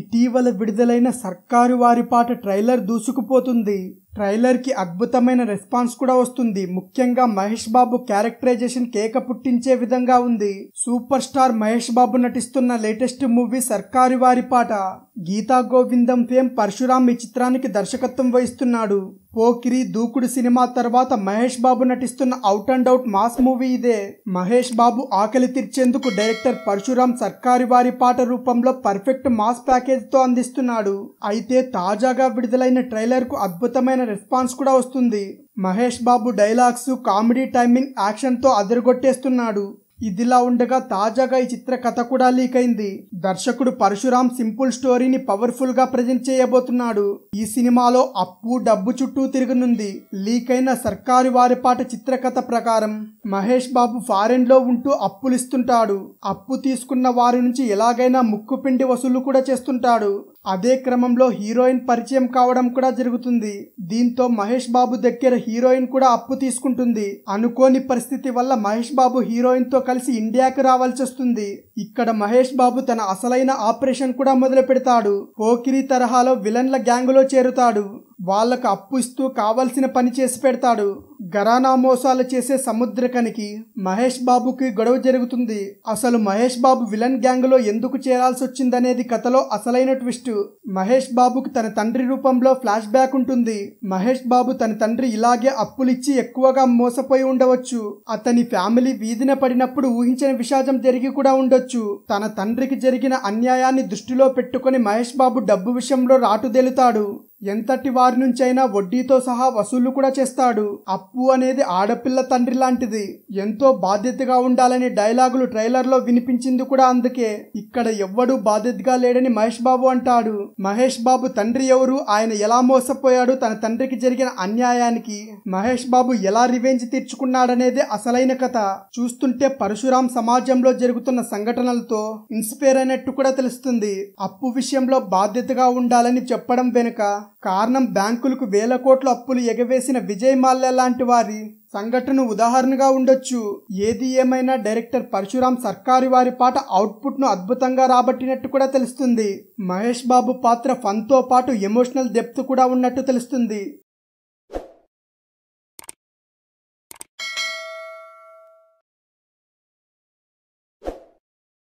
ఇటీవల విడుదలైన సర్కారు వారి పాట ట్రైలర్ దూసుకుపోతుంది ట్రైలర్కి అద్భుతమైన రెస్పాన్స్ కూడా వస్తుంది ముఖ్యంగా మహేష్ బాబు క్యారెక్టరైజేషన్ కేక పుట్టించే విధంగా ఉంది సూపర్ స్టార్ మహేష్ బాబు నటిస్తున్న లేటెస్ట్ మూవీ సర్కారు వారి పాట గీతా గోవిందం ఫేమ్ పరశురామ్ ఈ చిత్రానికి దర్శకత్వం వహిస్తున్నాడు పోకిరి దూకుడు సినిమా తర్వాత మహేష్ బాబు నటిస్తున్న out and out mass movie ఇదే మహేష్ బాబు ఆకలి తీర్చేందుకు డైరెక్టర్ పరశురామ్ సర్కారి వారి పాట రూపంలో పర్ఫెక్ట్ మాస్ ప్యాకేజ్తో అందిస్తున్నాడు అయితే తాజాగా విడుదలైన ట్రైలర్ కు అద్భుతమైన రెస్పాన్స్ కూడా వస్తుంది Mahesh Babu dialogues comedy timing యాక్షన్తో అదరగొట్టేస్తున్నాడు ఇదిలా ఉండగా తాజాగా ఈ చిత్ర కథ కూడా లీక్ అయింది దర్శకుడు పరశురామ్ సింపుల్ స్టోరీని పవర్ఫుల్ గా ప్రజెంట్ చేయబోతున్నాడు ఈ సినిమాలో అప్పు డబ్బు చుట్టూ తిరగనుంది లీక్ అయిన సర్కారు వారిపాట చిత్రకథ ప్రకారం మహేష్ బాబు ఫారెన్లో ఉంటూ అప్పులిస్తుంటాడు అప్పు తీసుకున్న వారి నుంచి ఎలాగైనా ముక్కుపిండి వసూలు కూడా చేస్తుంటాడు అదే క్రమంలో హీరోయిన్ పరిచయం కావడం కూడా జరుగుతుంది దీంతో మహేష్ బాబు దగ్గర హీరోయిన్ కూడా అప్పు తీసుకుంటుంది అనుకోని పరిస్థితి వల్ల మహేష్ బాబు హీరోయిన్ తో కలిసి ఇండియాకి రావాల్సి వస్తుంది ఇక్కడ మహేష్ బాబు తన అసలైన ఆపరేషన్ కూడా మొదలు పెడతాడు పోకిరి తరహాలో విలన్ల గ్యాంగులో చేరుతాడు వాళ్ళకు అప్పు ఇస్తూ కావలసిన పని చేసి పెడతాడు గరానా మోసాలు చేసే సముద్రకనికి మహేష్ బాబుకి గొడవ జరుగుతుంది అసలు మహేష్ బాబు విలన్ గ్యాంగ్లో ఎందుకు చేరాల్సి వచ్చిందనేది కథలో అసలైన ట్విస్ట్ మహేష్ బాబుకి తన తండ్రి రూపంలో ఫ్లాష్ బ్యాక్ ఉంటుంది మహేష్ బాబు తన తండ్రి ఇలాగే అప్పులిచ్చి ఎక్కువగా మోసపోయి ఉండవచ్చు అతని ఫ్యామిలీ వీధిన పడినప్పుడు ఊహించిన విషాదం జరిగి కూడా ఉండొచ్చు తన తండ్రికి జరిగిన అన్యాయాన్ని దృష్టిలో పెట్టుకుని మహేష్ బాబు డబ్బు విషయంలో రాటుదేలుతాడు ఎంతటి వారి నుంచైనా వడ్డీతో సహా వసూళ్లు కూడా చేస్తాడు అప్పు అనేది ఆడపిల్ల తండ్రి లాంటిది ఎంతో బాధ్యతగా ఉండాలనే డైలాగులు ట్రైలర్లో వినిపించింది కూడా అందుకే ఇక్కడ ఎవ్వడూ బాధ్యతగా లేడని మహేష్ బాబు అంటాడు మహేష్ బాబు తండ్రి ఎవరు ఆయన ఎలా మోసపోయాడు తన తండ్రికి జరిగిన అన్యాయానికి మహేష్ బాబు ఎలా రివెంజ్ తీర్చుకున్నాడనేదే అసలైన కథ చూస్తుంటే పరశురాం సమాజంలో జరుగుతున్న సంఘటనలతో ఇన్స్పైర్ అయినట్టు కూడా తెలుస్తుంది అప్పు విషయంలో బాధ్యతగా ఉండాలని చెప్పడం వెనుక కారణం బ్యాంకులకు వేల కోట్ల అప్పులు ఎగవేసిన విజయ్ మాల్యా లాంటి వారి సంఘటన ఉదాహరణగా ఉండొచ్చు ఏది ఏమైనా డైరెక్టర్ పరశురాం సర్కారు వారి పాట అవుట్పుట్ను అద్భుతంగా రాబట్టినట్టు కూడా తెలుస్తుంది మహేష్ బాబు పాత్ర ఫన్తో పాటు ఎమోషనల్ డెప్త్ కూడా ఉన్నట్టు తెలుస్తుంది